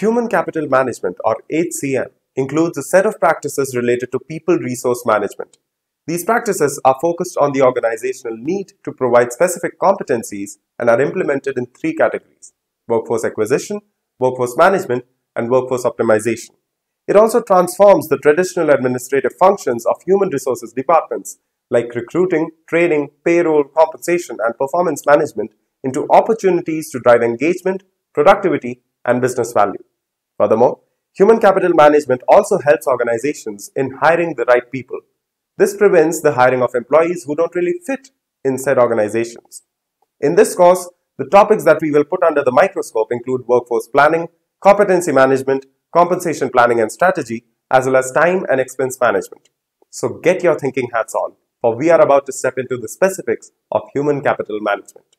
Human Capital Management, or HCM, includes a set of practices related to people resource management. These practices are focused on the organizational need to provide specific competencies and are implemented in three categories workforce acquisition, workforce management, and workforce optimization. It also transforms the traditional administrative functions of human resources departments like recruiting, training, payroll, compensation, and performance management into opportunities to drive engagement, productivity, and business value. Furthermore, human capital management also helps organizations in hiring the right people. This prevents the hiring of employees who don't really fit in said organizations. In this course, the topics that we will put under the microscope include workforce planning, competency management, compensation planning and strategy, as well as time and expense management. So get your thinking hats on, for we are about to step into the specifics of human capital management.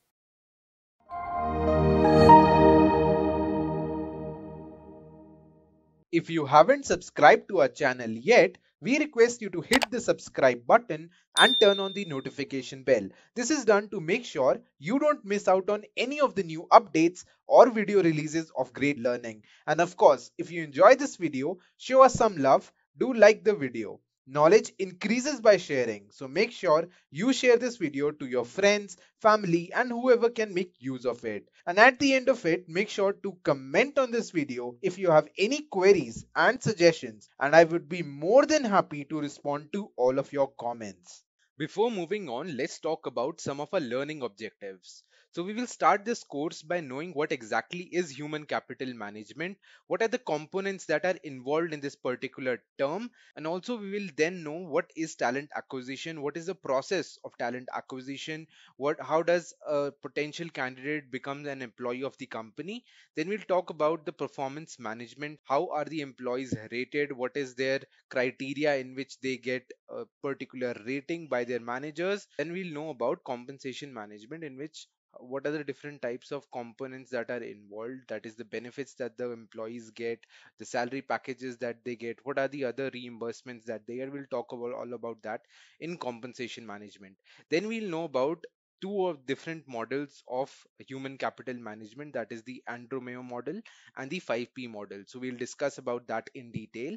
If you haven't subscribed to our channel yet, we request you to hit the subscribe button and turn on the notification bell. This is done to make sure you don't miss out on any of the new updates or video releases of Great Learning. And of course, if you enjoy this video, show us some love, do like the video. Knowledge increases by sharing. So make sure you share this video to your friends, family and whoever can make use of it. And at the end of it, make sure to comment on this video if you have any queries and suggestions and I would be more than happy to respond to all of your comments. Before moving on, let's talk about some of our learning objectives. So we will start this course by knowing what exactly is human capital management, what are the components that are involved in this particular term, and also we will then know what is talent acquisition, what is the process of talent acquisition, what how does a potential candidate become an employee of the company. Then we'll talk about the performance management, how are the employees rated, what is their criteria in which they get a particular rating by their managers. Then we'll know about compensation management in which what are the different types of components that are involved that is the benefits that the employees get the salary packages that they get what are the other reimbursements that they are we'll talk about all about that in compensation management then we'll know about two of different models of human capital management that is the Andromeo model and the 5P model so we'll discuss about that in detail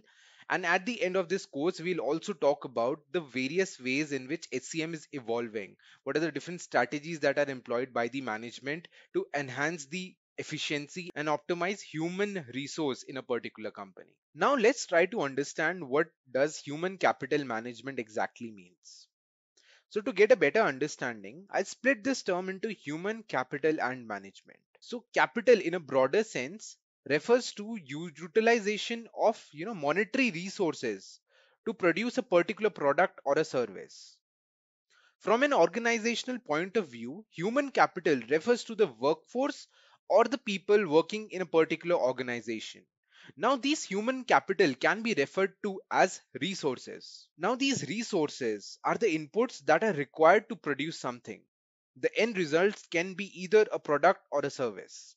and at the end of this course, we'll also talk about the various ways in which HCM is evolving. What are the different strategies that are employed by the management to enhance the efficiency and optimize human resource in a particular company. Now let's try to understand what does human capital management exactly means. So to get a better understanding, I'll split this term into human capital and management. So capital in a broader sense refers to utilization of you know monetary resources to produce a particular product or a service. From an organizational point of view, human capital refers to the workforce or the people working in a particular organization. Now, these human capital can be referred to as resources. Now, these resources are the inputs that are required to produce something. The end results can be either a product or a service.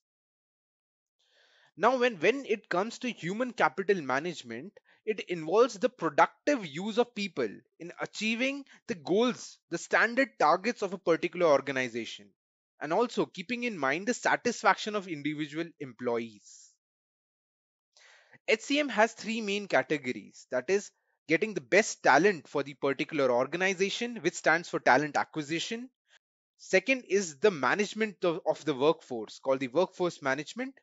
Now, when, when it comes to human capital management, it involves the productive use of people in achieving the goals, the standard targets of a particular organization, and also keeping in mind the satisfaction of individual employees. HCM has three main categories that is, getting the best talent for the particular organization, which stands for talent acquisition. Second is the management of, of the workforce, called the workforce management,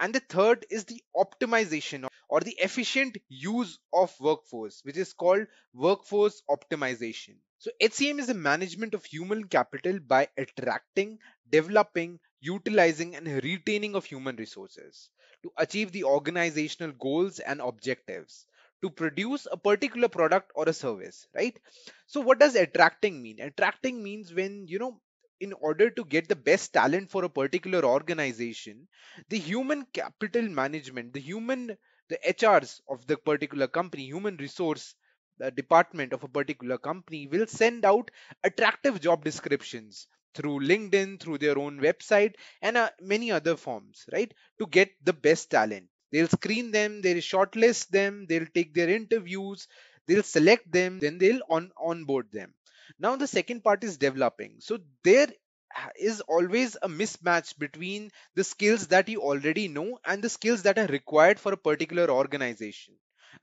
and the third is the optimization or the efficient use of workforce, which is called workforce optimization. So HCM is the management of human capital by attracting, developing, utilizing and retaining of human resources to achieve the organizational goals and objectives to produce a particular product or a service right so what does attracting mean attracting means when you know in order to get the best talent for a particular organization, the human capital management, the human, the HRs of the particular company, human resource department of a particular company will send out attractive job descriptions through LinkedIn, through their own website, and uh, many other forms, right, to get the best talent. They'll screen them, they'll shortlist them, they'll take their interviews, they'll select them, then they'll on onboard them. Now the second part is developing. So there is always a mismatch between the skills that you already know and the skills that are required for a particular organization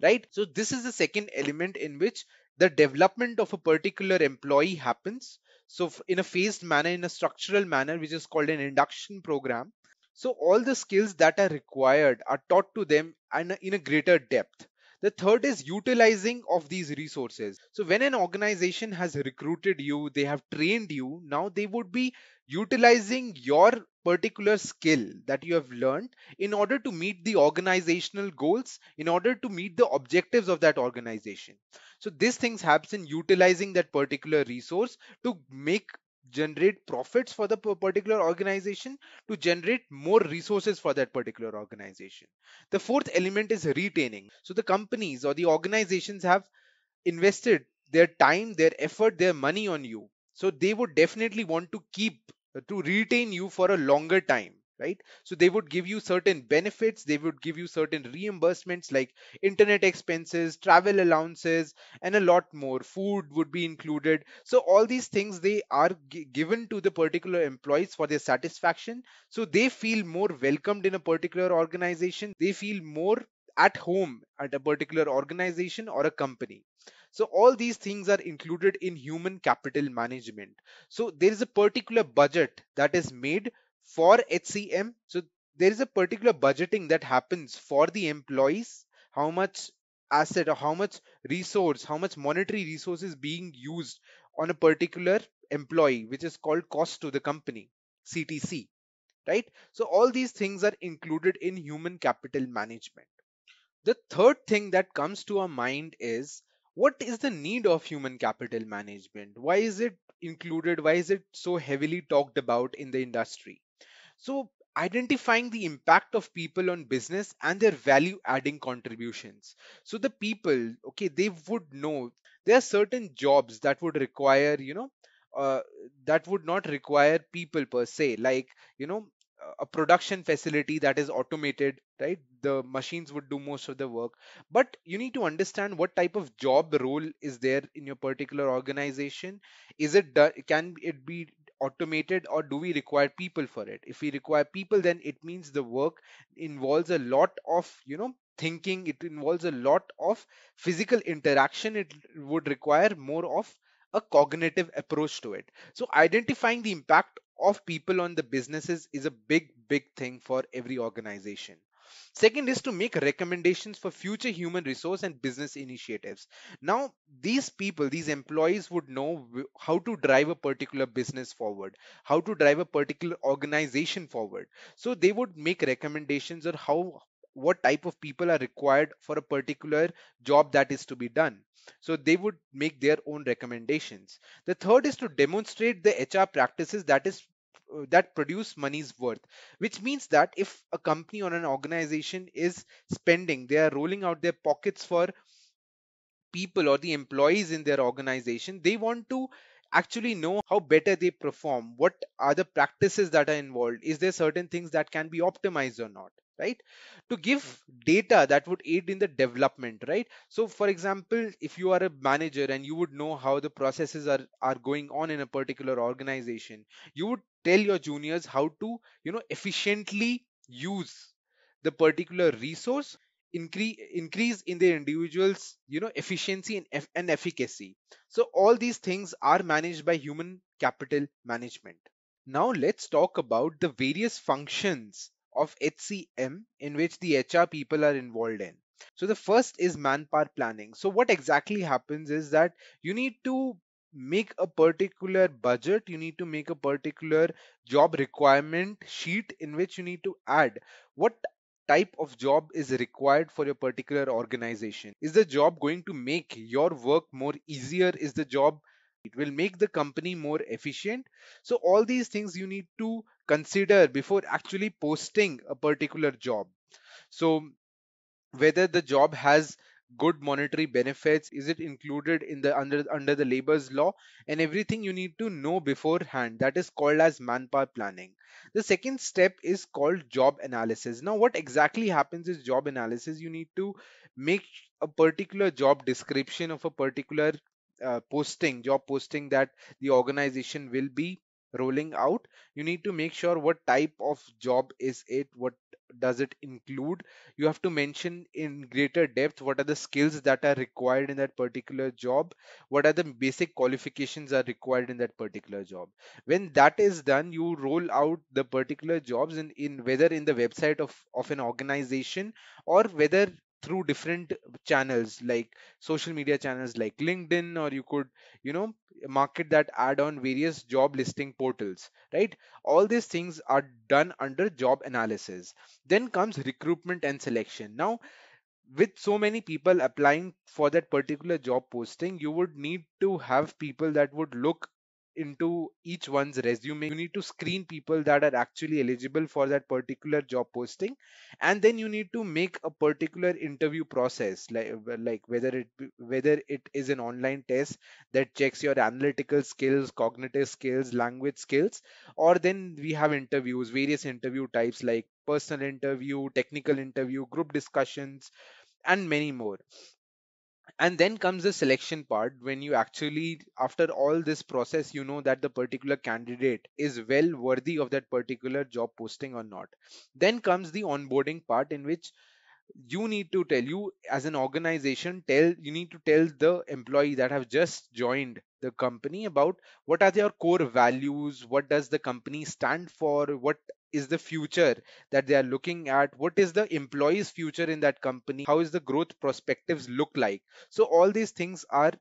right so this is the second element in which the development of a particular employee happens so in a phased manner in a structural manner which is called an induction program so all the skills that are required are taught to them and in a greater depth the third is utilizing of these resources. So when an organization has recruited you, they have trained you, now they would be utilizing your particular skill that you have learned in order to meet the organizational goals in order to meet the objectives of that organization so these things happen utilizing that particular resource to make generate profits for the particular organization to generate more resources for that particular organization the fourth element is retaining so the companies or the organizations have invested their time their effort their money on you so they would definitely want to keep to retain you for a longer time right so they would give you certain benefits they would give you certain reimbursements like internet expenses travel allowances and a lot more food would be included so all these things they are g- given to the particular employees for their satisfaction so they feel more welcomed in a particular organization they feel more at home at a particular organization or a company so all these things are included in human capital management so there is a particular budget that is made for HCM. So there is a particular budgeting that happens for the employees, how much asset or how much resource, how much monetary resource is being used on a particular employee, which is called cost to the company, CTC, right? So all these things are included in human capital management. The third thing that comes to our mind is what is the need of human capital management? Why is it included? Why is it so heavily talked about in the industry? So, identifying the impact of people on business and their value adding contributions. So, the people, okay, they would know there are certain jobs that would require, you know, uh, that would not require people per se, like, you know, a production facility that is automated right the machines would do most of the work but you need to understand what type of job role is there in your particular organization is it can it be automated or do we require people for it if we require people then it means the work involves a lot of you know thinking it involves a lot of physical interaction it would require more of a cognitive approach to it so identifying the impact of people on the businesses is a big big thing for every organization Second is to make recommendations for future human resource and business initiatives. Now, these people, these employees would know how to drive a particular business forward, how to drive a particular organization forward. So they would make recommendations or how what type of people are required for a particular job that is to be done. So they would make their own recommendations. The third is to demonstrate the HR practices that is uh, that produce money's worth which means that if a company or an organization is spending they are rolling out their pockets for people or the employees in their organization they want to actually know how better they perform what are the practices that are involved is there certain things that can be optimized or not right to give mm-hmm. data that would aid in the development right so for example if you are a manager and you would know how the processes are are going on in a particular organization you would tell your juniors how to you know efficiently use the particular resource increase increase in their individuals you know efficiency and, eff- and efficacy so all these things are managed by human capital management now let's talk about the various functions of HCM in which the HR people are involved in so the first is manpower planning so what exactly happens is that you need to make a particular budget you need to make a particular job requirement sheet in which you need to add what type of job is required for your particular organization is the job going to make your work more easier is the job it will make the company more efficient so all these things you need to consider before actually posting a particular job so whether the job has good monetary benefits is it included in the under under the labor's law and everything you need to know beforehand that is called as manpower planning the second step is called job analysis now what exactly happens is job analysis you need to make a particular job description of a particular uh, posting job posting that the organization will be rolling out you need to make sure what type of job is it what does it include you have to mention in greater depth what are the skills that are required in that particular job what are the basic qualifications are required in that particular job when that is done you roll out the particular jobs in, in whether in the website of of an organization or whether through different channels like social media channels like linkedin or you could you know market that ad on various job listing portals right all these things are done under job analysis then comes recruitment and selection now with so many people applying for that particular job posting you would need to have people that would look into each one's resume you need to screen people that are actually eligible for that particular job posting and then you need to make a particular interview process like like whether it whether it is an online test that checks your analytical skills cognitive skills language skills or then we have interviews various interview types like personal interview technical interview group discussions and many more and then comes the selection part when you actually after all this process you know that the particular candidate is well worthy of that particular job posting or not then comes the onboarding part in which you need to tell you as an organization tell you need to tell the employee that have just joined the company about what are their core values what does the company stand for what is the future that they are looking at what is the employees future in that company how is the growth perspectives look like so all these things are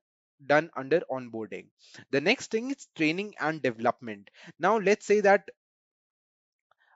done under onboarding the next thing is training and development now let's say that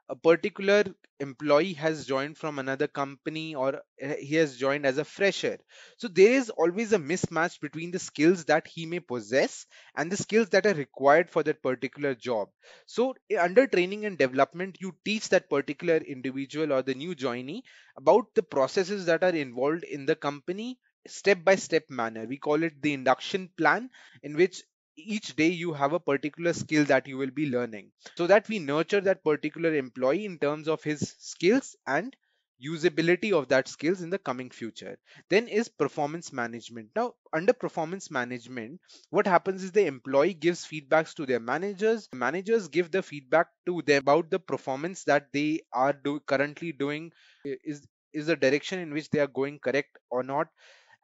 a particular employee has joined from another company or eh, he has joined as a fresher so there is always a mismatch between the skills that he may possess and the skills that are required for that particular job so eh, under training and development you teach that particular individual or the new joinee about the processes that are involved in the company step by step manner we call it the induction plan in which each day you have a particular skill that you will be learning so that we nurture that particular employee in terms of his skills and usability of that skills in the coming future then is performance management now under performance management what happens is the employee gives feedbacks to their managers managers give the feedback to them about the performance that they are do- currently doing is is the direction in which they are going correct or not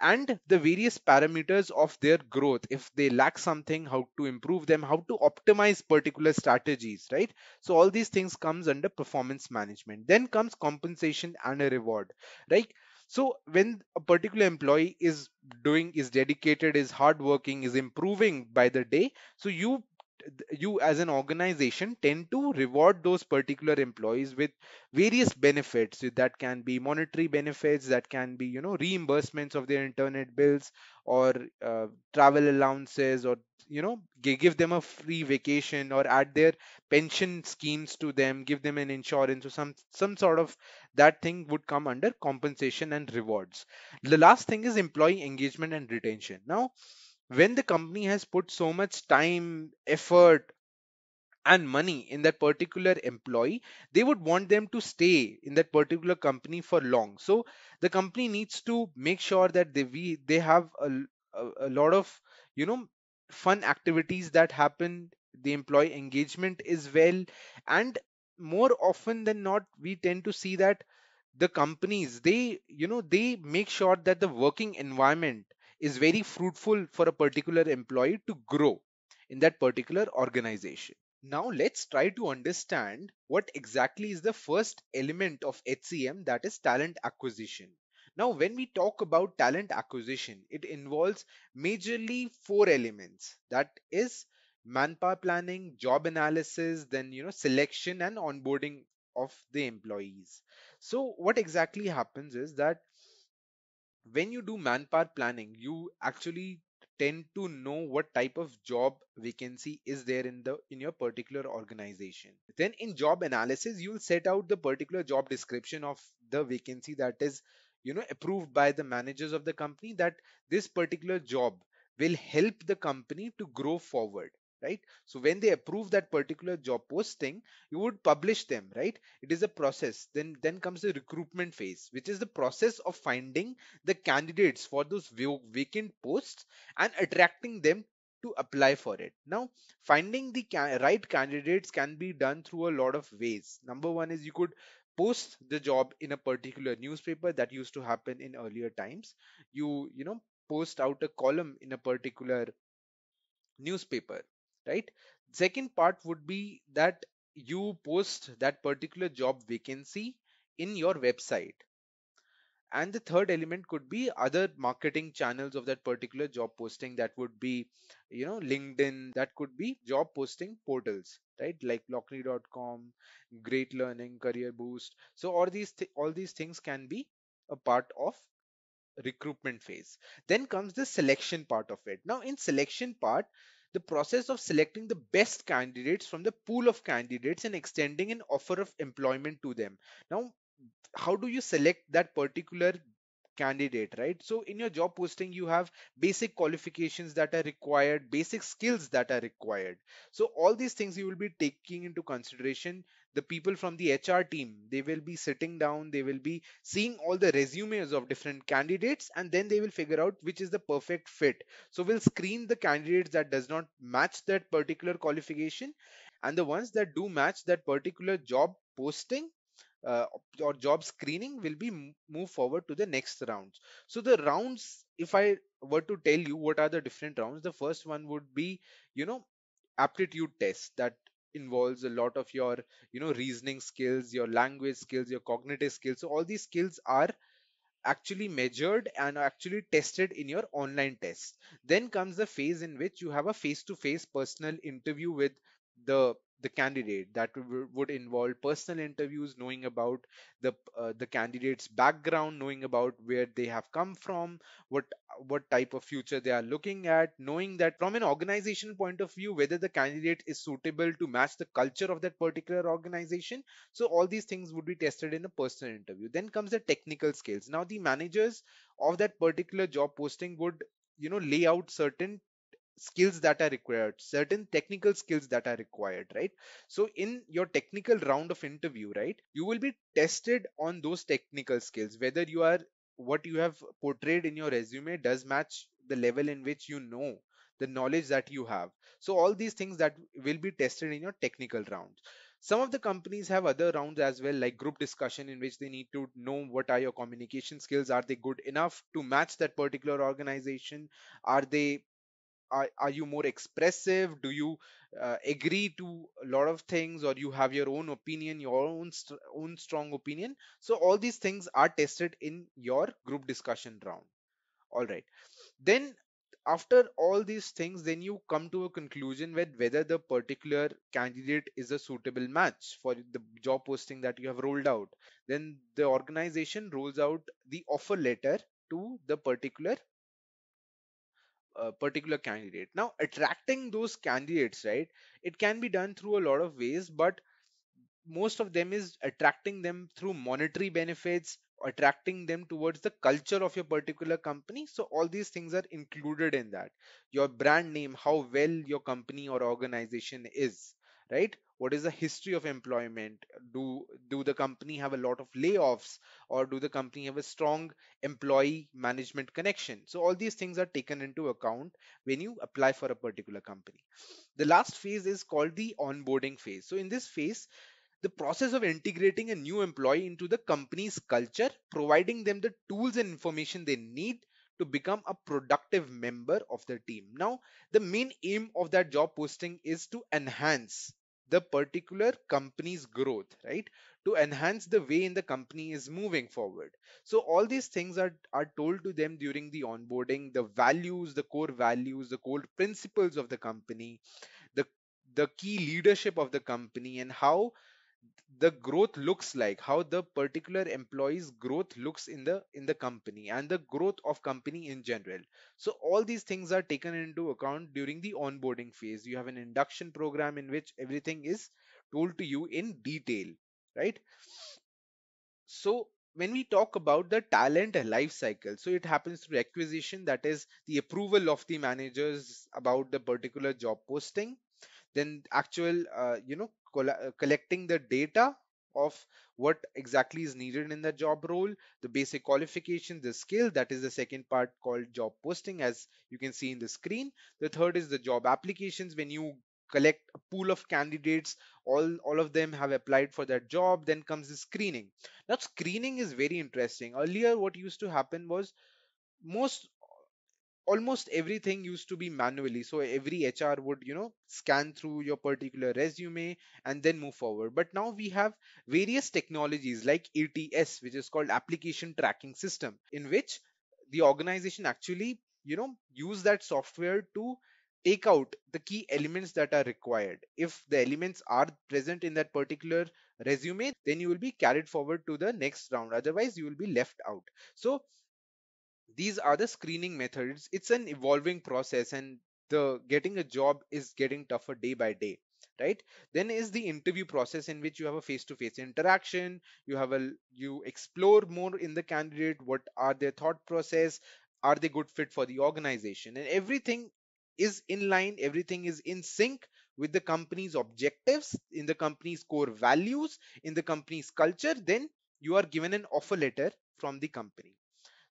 and the various parameters of their growth if they lack something how to improve them how to optimize particular strategies right so all these things comes under performance management then comes compensation and a reward right so when a particular employee is doing is dedicated is hardworking is improving by the day so you you as an organization tend to reward those particular employees with various benefits that can be monetary benefits that can be you know reimbursements of their internet bills or uh, travel allowances or you know give them a free vacation or add their pension schemes to them give them an insurance or some some sort of that thing would come under compensation and rewards the last thing is employee engagement and retention now when the company has put so much time, effort, and money in that particular employee, they would want them to stay in that particular company for long. So the company needs to make sure that they we, they have a, a, a lot of you know fun activities that happen. The employee engagement is well, and more often than not, we tend to see that the companies they you know they make sure that the working environment is very fruitful for a particular employee to grow in that particular organization. Now let's try to understand what exactly is the first element of HCM that is talent acquisition. Now when we talk about talent acquisition, it involves majorly four elements that is manpower planning, job analysis, then you know selection and onboarding of the employees. So what exactly happens is that when you do manpower planning, you actually tend to know what type of job vacancy is there in the in your particular organization then in job analysis you'll set out the particular job description of the vacancy that is you know approved by the managers of the company that this particular job will help the company to grow forward right? So when they approve that particular job posting, you would publish them, right? It is a process. Then then comes the recruitment phase, which is the process of finding the candidates for those vacant posts and attracting them to apply for it. Now, finding the ca right candidates can be done through a lot of ways. Number one is you could post the job in a particular newspaper that used to happen in earlier times. You you know post out a column in a particular newspaper right second part would be that you post that particular job vacancy in your website and the third element could be other marketing channels of that particular job posting that would be you know linkedin that could be job posting portals right like lockney.com great learning career boost so all these th- all these things can be a part of recruitment phase then comes the selection part of it now in selection part the process of selecting the best candidates from the pool of candidates and extending an offer of employment to them. Now, how do you select that particular candidate right so in your job posting you have basic qualifications that are required basic skills that are required so all these things you will be taking into consideration the people from the HR team, they will be sitting down, they will be seeing all the resumes of different candidates, and then they will figure out which is the perfect fit. So we'll screen the candidates that does not match that particular qualification, and the ones that do match that particular job posting uh, or job screening will be move forward to the next rounds so the rounds if i were to tell you what are the different rounds the first one would be you know aptitude test that involves a lot of your you know reasoning skills your language skills your cognitive skills so all these skills are actually measured and actually tested in your online test then comes the phase in which you have a face to face personal interview with the the candidate that would involve personal interviews knowing about the uh, the candidate's background knowing about where they have come from what what type of future they are looking at knowing that from an organization point of view whether the candidate is suitable to match the culture of that particular organization so all these things would be tested in a personal interview then comes the technical skills now the managers of that particular job posting would you know lay out certain skills that are required certain technical skills that are required right so in your technical round of interview right you will be tested on those technical skills whether you are what you have portrayed in your resume does match the level in which you know the knowledge that you have so all these things that will be tested in your technical round some of the companies have other rounds as well like group discussion in which they need to know what are your communication skills are they good enough to match that particular organization are they are, are you more expressive do you uh, agree to a lot of things or you have your own opinion your own st- own strong opinion so all these things are tested in your group discussion round all right then after all these things then you come to a conclusion with whether the particular candidate is a suitable match for the job posting that you have rolled out then the organization rolls out the offer letter to the particular a particular candidate now attracting those candidates right it can be done through a lot of ways but most of them is attracting them through monetary benefits attracting them towards the culture of your particular company so all these things are included in that your brand name how well your company or organization is right what is the history of employment do do the company have a lot of layoffs or do the company have a strong employee management connection so all these things are taken into account when you apply for a particular company the last phase is called the onboarding phase so in this phase the process of integrating a new employee into the company's culture providing them the tools and information they need to become a productive member of the team. Now, the main aim of that job posting is to enhance the particular company's growth right to enhance the way in the company is moving forward so all these things are are told to them during the onboarding the values the core values the core principles of the company the the key leadership of the company and how the growth looks like how the particular employee's growth looks in the in the company and the growth of company in general so all these things are taken into account during the onboarding phase you have an induction program in which everything is told to you in detail right so when we talk about the talent life cycle so it happens through acquisition that is the approval of the managers about the particular job posting then actual uh, you know uh, collecting the data of what exactly is needed in the job role, the basic qualification, the skill, that is the second part called job posting as you can see in the screen. The third is the job applications when you collect a pool of candidates all all of them have applied for that job then comes the screening now screening is very interesting earlier what used to happen was most almost everything used to be manually so every hr would you know scan through your particular resume and then move forward but now we have various technologies like ets which is called application tracking system in which the organization actually you know use that software to take out the key elements that are required if the elements are present in that particular resume then you will be carried forward to the next round otherwise you will be left out so these are the screening methods. It's an evolving process and the getting a job is getting tougher day by day right then is the interview process in which you have a face to face interaction you have a you explore more in the candidate what are their thought process are they good fit for the organization and everything is in line everything is in sync with the company's objectives in the company's core values in the company's culture then you are given an offer letter from the company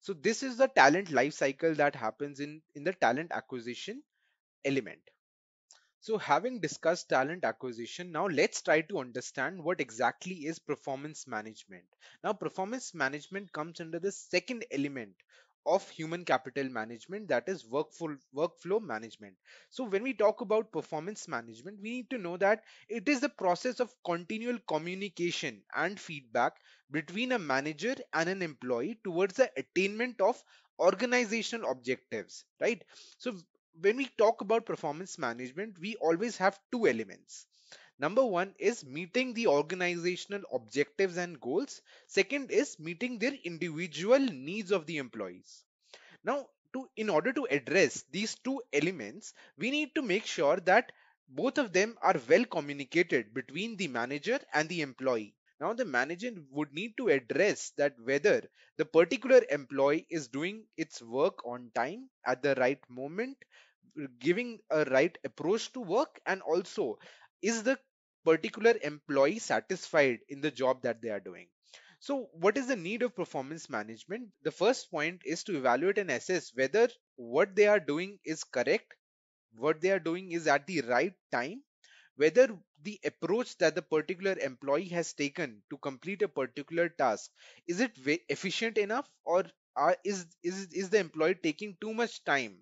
so this is the talent life cycle that happens in, in the talent acquisition element. So having discussed talent acquisition, now let's try to understand what exactly is performance management. Now performance management comes under the second element of human capital management that is workful, workflow management so when we talk about performance management we need to know that it is the process of continual communication and feedback between a manager and an employee towards the attainment of organizational objectives right so when we talk about performance management we always have two elements Number one is meeting the organizational objectives and goals. Second is meeting their individual needs of the employees. Now, to, in order to address these two elements, we need to make sure that both of them are well communicated between the manager and the employee. Now the manager would need to address that whether the particular employee is doing its work on time at the right moment, giving a right approach to work and also is the particular employee satisfied in the job that they are doing? So, what is the need of performance management? The first point is to evaluate and assess whether what they are doing is correct, what they are doing is at the right time, whether the approach that the particular employee has taken to complete a particular task is it efficient enough or are, uh, is, is is the employee taking too much time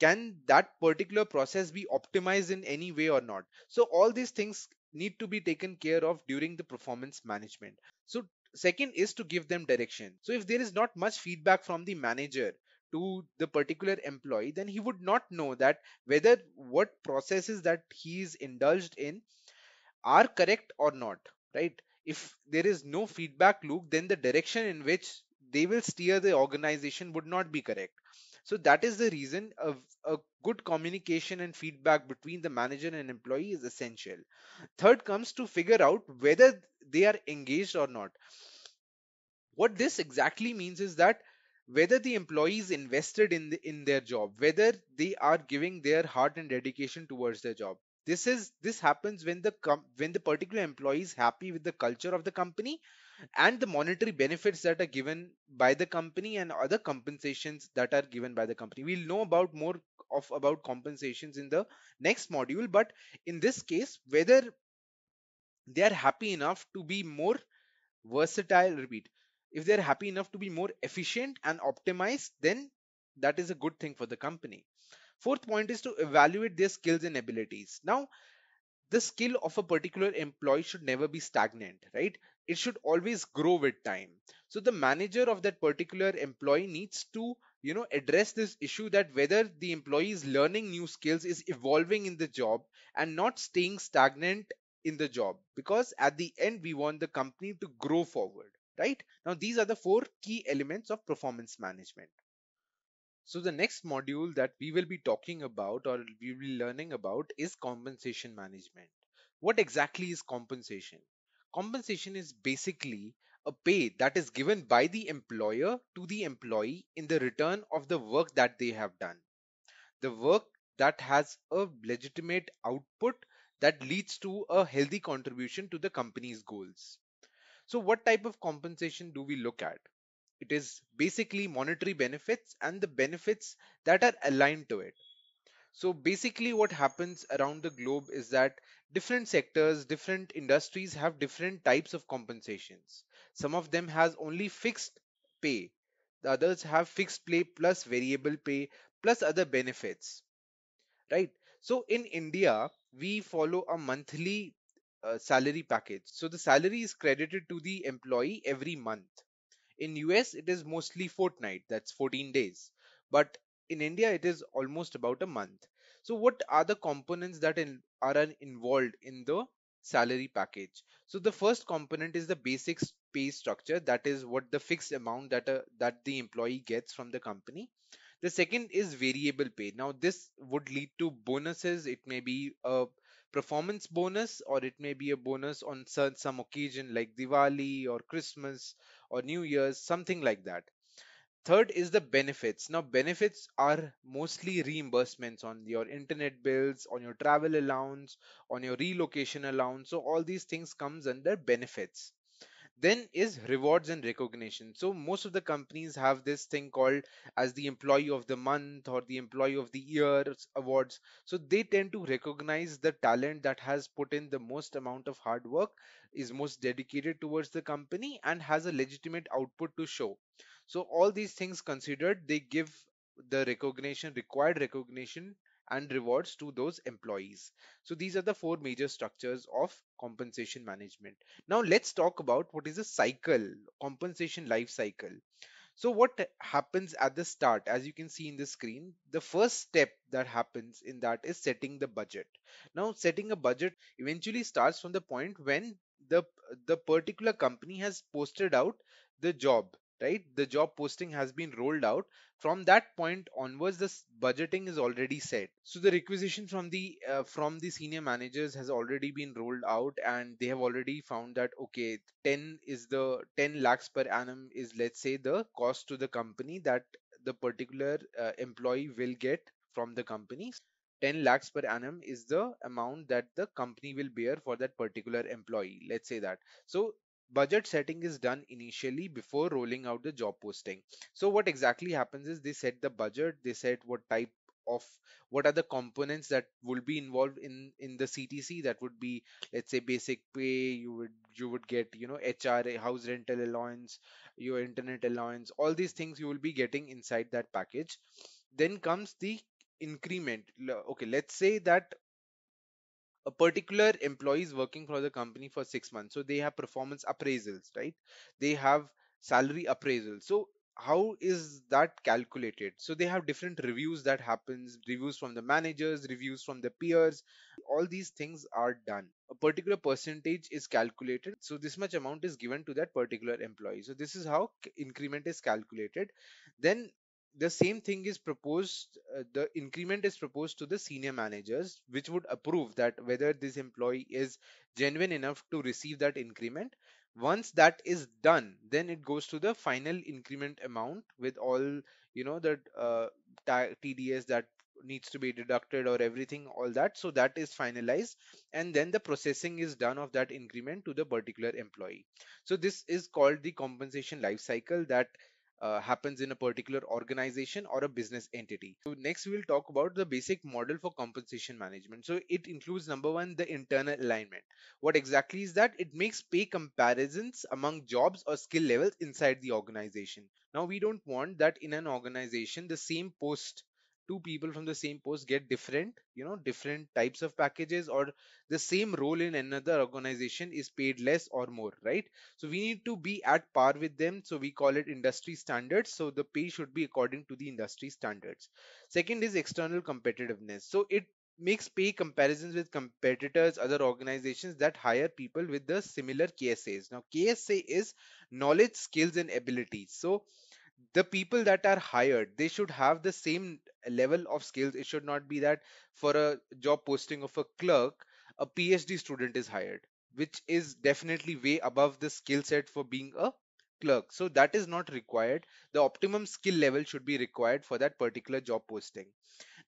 can that particular process be optimized in any way or not so all these things need to be taken care of during the performance management so second is to give them direction so if there is not much feedback from the manager to the particular employee then he would not know that whether what processes that he is indulged in are correct or not right if there is no feedback loop then the direction in which they will steer the organization would not be correct so that is the reason of a good communication and feedback between the manager and employee is essential. Third comes to figure out whether they are engaged or not. What this exactly means is that whether the employee is invested in the, in their job, whether they are giving their heart and dedication towards their job this is this happens when the com- when the particular employee is happy with the culture of the company and the monetary benefits that are given by the company and other compensations that are given by the company we'll know about more of about compensations in the next module but in this case whether they are happy enough to be more versatile repeat if they're happy enough to be more efficient and optimized then that is a good thing for the company fourth point is to evaluate their skills and abilities now the skill of a particular employee should never be stagnant right it should always grow with time so the manager of that particular employee needs to you know address this issue that whether the employee is learning new skills is evolving in the job and not staying stagnant in the job because at the end we want the company to grow forward right now these are the four key elements of performance management so the next module that we will be talking about or we will be learning about is compensation management what exactly is compensation Compensation is basically a pay that is given by the employer to the employee in the return of the work that they have done. The work that has a legitimate output that leads to a healthy contribution to the company's goals. So, what type of compensation do we look at? It is basically monetary benefits and the benefits that are aligned to it. So basically what happens around the globe is that different sectors, different industries have different types of compensations. Some of them has only fixed pay. The others have fixed pay plus variable pay plus other benefits. Right? So in India, we follow a monthly uh, salary package. So the salary is credited to the employee every month. In US, it is mostly fortnight, that's 14 days. But in India, it is almost about a month. So, what are the components that in, are involved in the salary package? So, the first component is the basic pay structure. That is what the fixed amount that a, uh, that the employee gets from the company. The second is variable pay. Now, this would lead to bonuses. It may be a performance bonus, or it may be a bonus on some, some occasion like Diwali or Christmas or New Year's, something like that. Third is the benefits. Now, benefits are mostly reimbursements on your internet bills, on your travel allowance, on your relocation allowance. So all these things comes under benefits. Then is rewards and recognition. So most of the companies have this thing called as the employee of the month or the employee of the year awards. So they tend to recognize the talent that has put in the most amount of hard work, is most dedicated towards the company and has a legitimate output to show. So all these things considered, they give the recognition, required recognition and rewards to those employees. So these are the four major structures of compensation management. Now let's talk about what is a cycle, compensation life cycle. So what happens at the start, as you can see in the screen, the first step that happens in that is setting the budget. Now setting a budget eventually starts from the point when the, the particular company has posted out the job right the job posting has been rolled out from that point onwards this budgeting is already set so the requisition from the uh, from the senior managers has already been rolled out and they have already found that okay 10 is the 10 lakhs per annum is let's say the cost to the company that the particular uh, employee will get from the company 10 lakhs per annum is the amount that the company will bear for that particular employee let's say that so budget setting is done initially before rolling out the job posting so what exactly happens is they set the budget they set what type of what are the components that will be involved in in the ctc that would be let's say basic pay you would you would get you know hr house rental allowance your internet allowance all these things you will be getting inside that package then comes the increment okay let's say that a particular employee is working for the company for six months so they have performance appraisals right they have salary appraisal so how is that calculated so they have different reviews that happens reviews from the managers reviews from the peers all these things are done a particular percentage is calculated so this much amount is given to that particular employee so this is how increment is calculated then the same thing is proposed uh, the increment is proposed to the senior managers which would approve that whether this employee is genuine enough to receive that increment once that is done then it goes to the final increment amount with all you know that uh, tds that needs to be deducted or everything all that so that is finalized and then the processing is done of that increment to the particular employee so this is called the compensation life cycle that uh, happens in a particular organization or a business entity. So next we'll talk about the basic model for compensation management. So it includes number one, the internal alignment. What exactly is that? It makes pay comparisons among jobs or skill levels inside the organization. Now we don't want that in an organization the same post two people from the same post get different you know different types of packages or the same role in another organization is paid less or more right so we need to be at par with them so we call it industry standards so the pay should be according to the industry standards second is external competitiveness so it makes pay comparisons with competitors other organizations that hire people with the similar ksas now ksa is knowledge skills and abilities so the people that are hired they should have the same level of skills it should not be that for a job posting of a clerk a phd student is hired which is definitely way above the skill set for being a clerk so that is not required the optimum skill level should be required for that particular job posting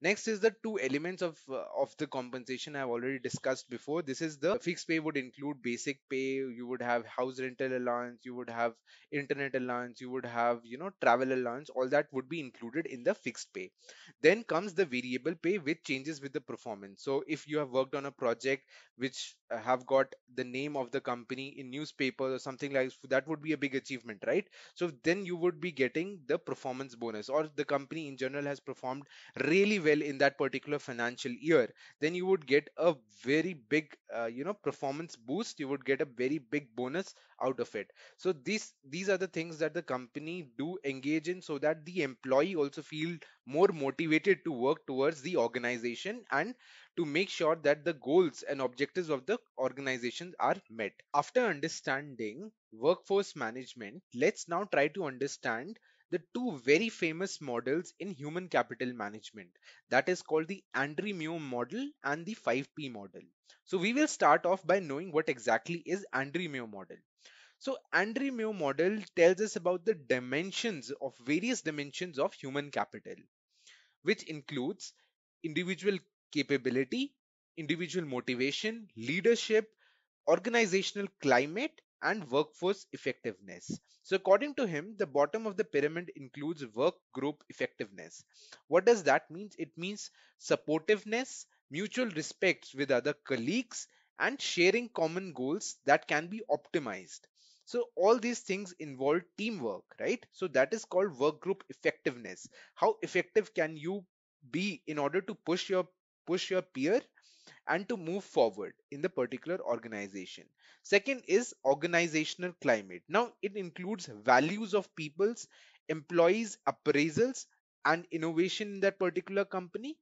next is the two elements of uh, of the compensation i've already discussed before this is the fixed pay would include basic pay you would have house rental allowance you would have internet allowance you would have you know travel allowance all that would be included in the fixed pay then comes the variable pay which changes with the performance so if you have worked on a project which uh, have got the name of the company in newspaper or something like that would be a big achievement right so then you would be getting the performance bonus or the company in general has performed really well well in that particular financial year then you would get a very big uh, you know performance boost you would get a very big bonus out of it so these these are the things that the company do engage in so that the employee also feel more motivated to work towards the organization and to make sure that the goals and objectives of the organizations are met after understanding workforce management let's now try to understand the two very famous models in human capital management that is called the Andre Mio model and the 5P model. So we will start off by knowing what exactly is Andre Mio model. So Andre Mio model tells us about the dimensions of various dimensions of human capital which includes individual capability, individual motivation, leadership, organizational climate and workforce effectiveness. So, according to him, the bottom of the pyramid includes work group effectiveness. What does that mean? It means supportiveness, mutual respect with other colleagues, and sharing common goals that can be optimized. So all these things involve teamwork, right? So that is called work group effectiveness. How effective can you be in order to push your push your peer and to move forward in the particular organization. Second is organizational climate. Now, it includes values of people's, employees, appraisals, and innovation in that particular company,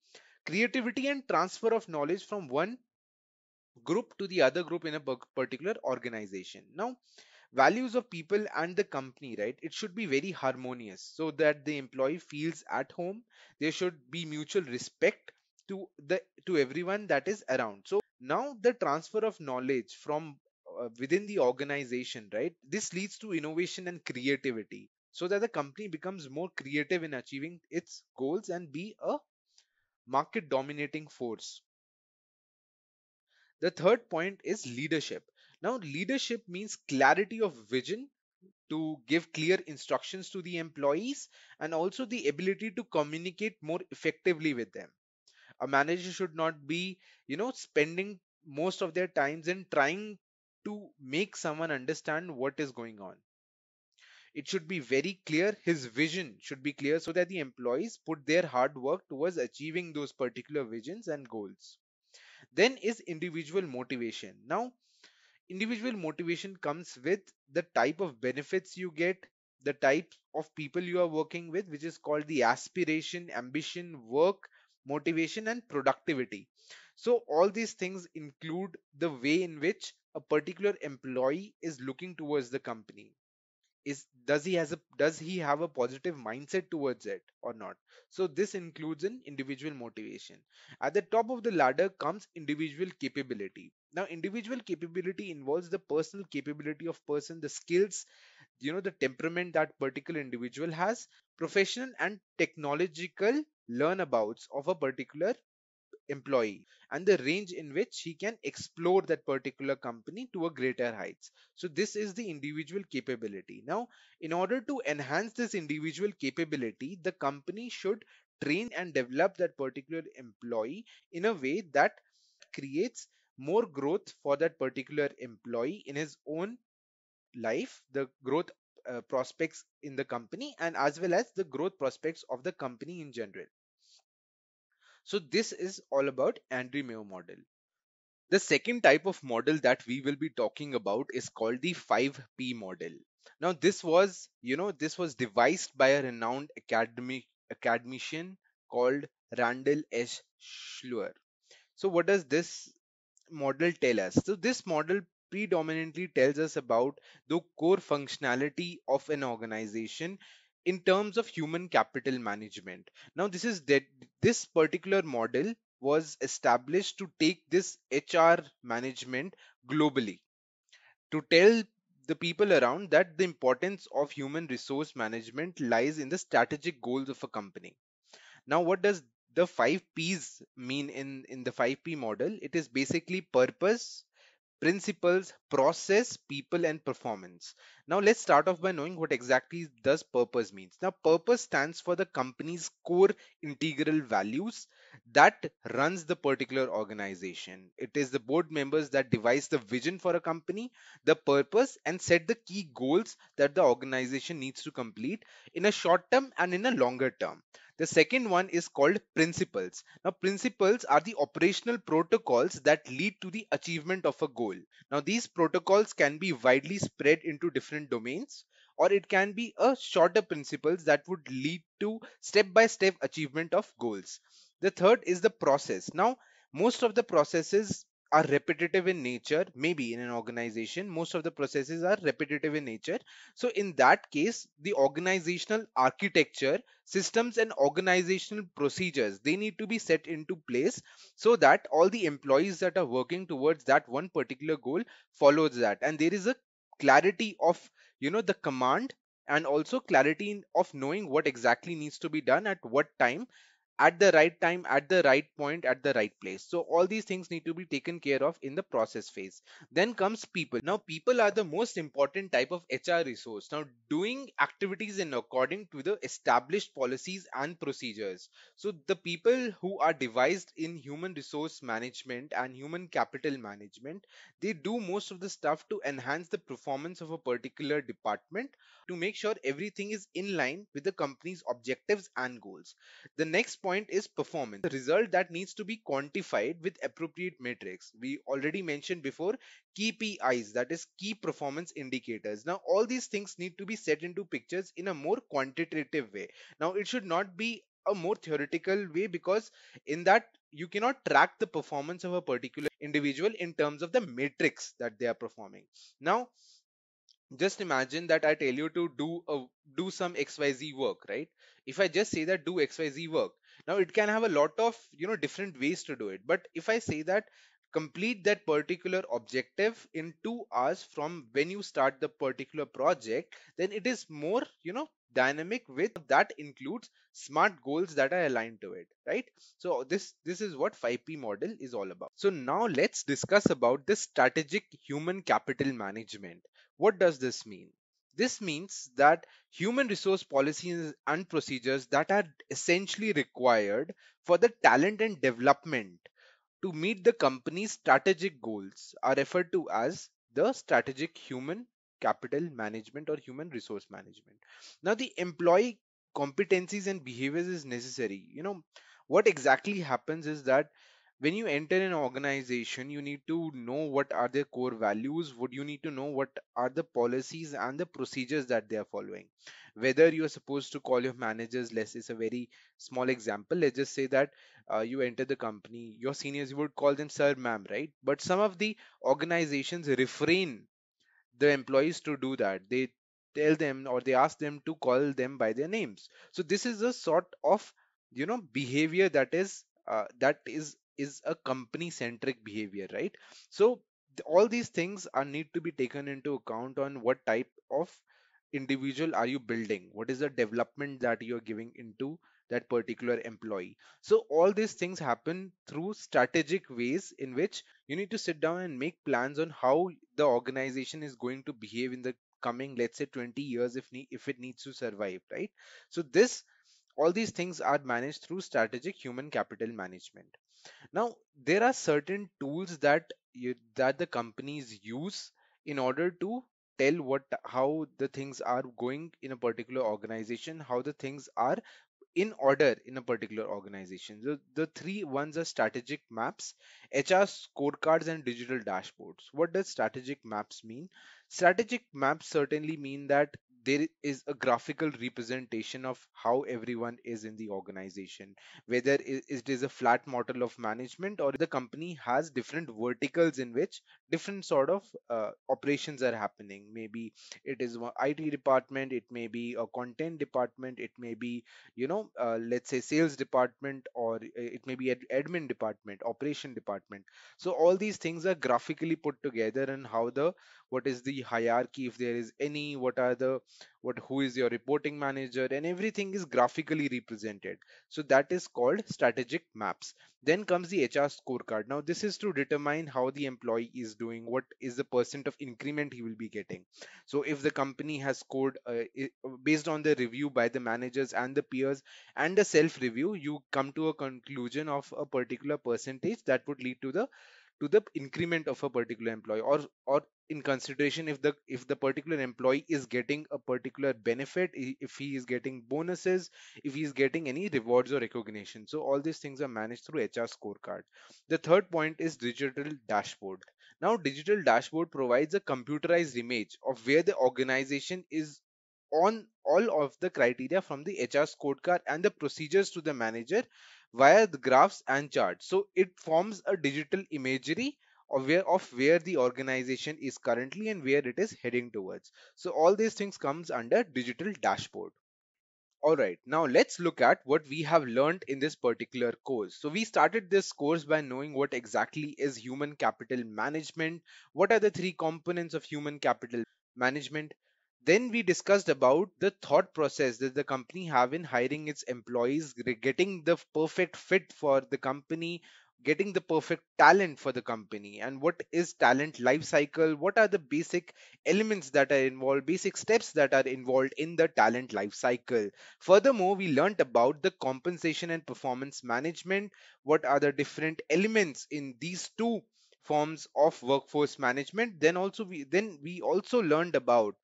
creativity and transfer of knowledge from one group to the other group in a particular organization. Now, values of people and the company right it should be very harmonious so that the employee feels at home there should be mutual respect to the to everyone that is around so now the transfer of knowledge from uh, within the organization right this leads to innovation and creativity so that the company becomes more creative in achieving its goals and be a market dominating force the third point is leadership now leadership means clarity of vision to give clear instructions to the employees and also the ability to communicate more effectively with them a manager should not be you know spending most of their times in trying to make someone understand what is going on it should be very clear his vision should be clear so that the employees put their hard work towards achieving those particular visions and goals then is individual motivation now individual motivation comes with the type of benefits you get the type of people you are working with which is called the aspiration ambition work motivation and productivity so all these things include the way in which a particular employee is looking towards the company is does he has a does he have a positive mindset towards it or not so this includes an individual motivation at the top of the ladder comes individual capability now individual capability involves the personal capability of person the skills you know the temperament that particular individual has professional and technological learnabouts of a particular employee and the range in which he can explore that particular company to a greater heights so this is the individual capability now in order to enhance this individual capability the company should train and develop that particular employee in a way that creates more growth for that particular employee in his own life the growth uh, prospects in the company and as well as the growth prospects of the company in general so this is all about Andre Mayo model. The second type of model that we will be talking about is called the 5P model. Now this was, you know, this was devised by a renowned academic academician called Randall S. Schluer. So what does this model tell us? So this model predominantly tells us about the core functionality of an organization in terms of human capital management. Now, this is that this particular model was established to take this HR management globally to tell the people around that the importance of human resource management lies in the strategic goals of a company. Now, what does the five P's mean in, in the 5P model? It is basically purpose, principles, process, people, and performance. Now, let's start off by knowing what exactly does purpose means. Now, purpose stands for the company's core integral values that runs the particular organization. It is the board members that devise the vision for a company, the purpose, and set the key goals that the organization needs to complete in a short term and in a longer term. The second one is called principles. Now, principles are the operational protocols that lead to the achievement of a goal. Now, these protocols can be widely spread into different domains, or it can be a shorter principles that would lead to step by step achievement of goals. The third is the process. Now, most of the processes are repetitive in nature maybe in an organization most of the processes are repetitive in nature so in that case the organizational architecture systems and organizational procedures they need to be set into place so that all the employees that are working towards that one particular goal follows that and there is a clarity of you know the command and also clarity of knowing what exactly needs to be done at what time at the right time, at the right point, at the right place. So all these things need to be taken care of in the process phase. Then comes people. Now people are the most important type of HR resource. Now doing activities in according to the established policies and procedures. So the people who are devised in human resource management and human capital management, they do most of the stuff to enhance the performance of a particular department to make sure everything is in line with the company's objectives and goals. The next point point is performance, the result that needs to be quantified with appropriate metrics. We already mentioned before KPIs, that is key performance indicators. Now, all these things need to be set into pictures in a more quantitative way. Now, it should not be a more theoretical way because in that you cannot track the performance of a particular individual in terms of the metrics that they are performing. Now, just imagine that I tell you to do a do some XYZ work, right? If I just say that do XYZ work, now it can have a lot of you know different ways to do it but if i say that complete that particular objective in 2 hours from when you start the particular project then it is more you know dynamic with that includes smart goals that are aligned to it right so this this is what 5p model is all about so now let's discuss about the strategic human capital management what does this mean this means that human resource policies and procedures that are essentially required for the talent and development to meet the company's strategic goals are referred to as the strategic human capital management or human resource management. Now, the employee competencies and behaviors is necessary. You know, what exactly happens is that when you enter an organization you need to know what are their core values would you need to know what are the policies and the procedures that they are following whether you're supposed to call your managers less is a very small example let's just say that uh, you enter the company your seniors you would call them sir ma'am right but some of the organizations refrain the employees to do that they tell them or they ask them to call them by their names so this is a sort of you know behavior that is uh, that is is a company centric behavior right so all these things are need to be taken into account on what type of individual are you building what is the development that you're giving into that particular employee so all these things happen through strategic ways in which you need to sit down and make plans on how the organization is going to behave in the coming let's say 20 years if ne- if it needs to survive right so this all these things are managed through strategic human capital management now, there are certain tools that you, that the companies use in order to tell what how the things are going in a particular organization, how the things are in order in a particular organization. The, the three ones are strategic maps, HR scorecards, and digital dashboards. What does strategic maps mean? Strategic maps certainly mean that there is a graphical representation of how everyone is in the organization whether it is a flat model of management or the company has different verticals in which different sort of uh, operations are happening maybe it is IT department it may be a content department it may be you know uh, let's say sales department or uh, it may be ad- admin department operation department so all these things are graphically put together and how the what is the hierarchy if there is any what are the what who is your reporting manager and everything is graphically represented so that is called strategic maps then comes the hr scorecard now this is to determine how the employee is doing what is the percent of increment he will be getting so if the company has scored uh, based on the review by the managers and the peers and the self review you come to a conclusion of a particular percentage that would lead to the to the increment of a particular employee or or in consideration if the if the particular employee is getting a particular benefit if he is getting bonuses if he is getting any rewards or recognition so all these things are managed through hr scorecard the third point is digital dashboard now digital dashboard provides a computerized image of where the organization is on all of the criteria from the HR scorecard and the procedures to the manager via the graphs and charts. So it forms a digital imagery of where, of where the organization is currently and where it is heading towards. So all these things comes under digital dashboard. Alright, now let's look at what we have learned in this particular course. So we started this course by knowing what exactly is human capital management, what are the three components of human capital management, then we discussed about the thought process that the company have in hiring its employees, getting the perfect fit for the company, getting the perfect talent for the company and what is talent life cycle what are the basic elements that are involved basic steps that are involved in the talent life cycle furthermore we learnt about the compensation and performance management what are the different elements in these two forms of workforce management then also we then we also learned about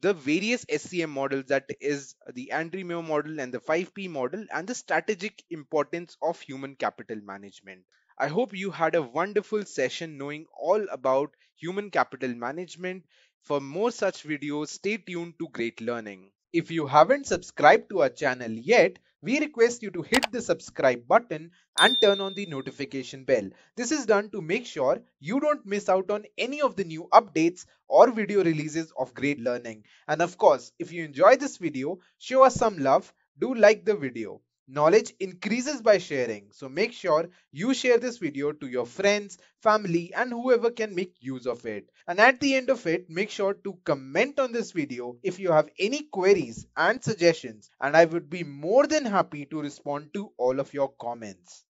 the various SCM models that is the Andre Mayo model and the 5P model and the strategic importance of human capital management. I hope you had a wonderful session knowing all about human capital management. For more such videos, stay tuned to Great Learning. If you haven't subscribed to our channel yet, we request you to hit the subscribe button and turn on the notification bell. This is done to make sure you don't miss out on any of the new updates or video releases of Grade Learning. And of course, if you enjoy this video, show us some love, do like the video. Knowledge increases by sharing. So make sure you share this video to your friends, family and whoever can make use of it. And at the end of it, make sure to comment on this video if you have any queries and suggestions and I would be more than happy to respond to all of your comments.